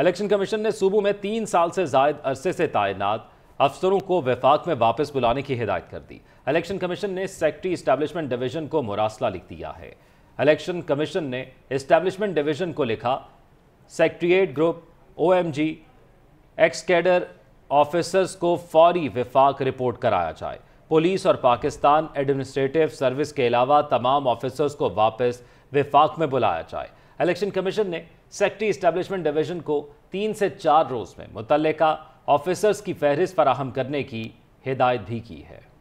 election commission ने सूबों में तीन साल से जायद अरसे से तैनात अफसरों को वफाक में वापस बुलाने की हिदायत कर दी इलेक्शन कमीशन ने सेक्रेटरी इस्टेब्लिशमेंट डिवीजन को मुरासला लिख दिया है इलेक्शन कमीशन ने इस्टेब्लिशमेंट डिवीजन को लिखा secretariat group O M G ex cadre officers को फौरी विफाक रिपोर्ट कराया जाए पुलिस और पाकिस्तान एडमिनिस्ट्रेटिव सर्विस के अलावा तमाम ऑफिसर्स को वापस विफाक में बुलाया जाए इलेक्शन कमीशन ने सेक्टरी इस्टेब्लिशमेंट डिवीजन को तीन से चार रोज में मुतल ऑफिसर्स की फहरिस्त फराहम करने की हिदायत भी की है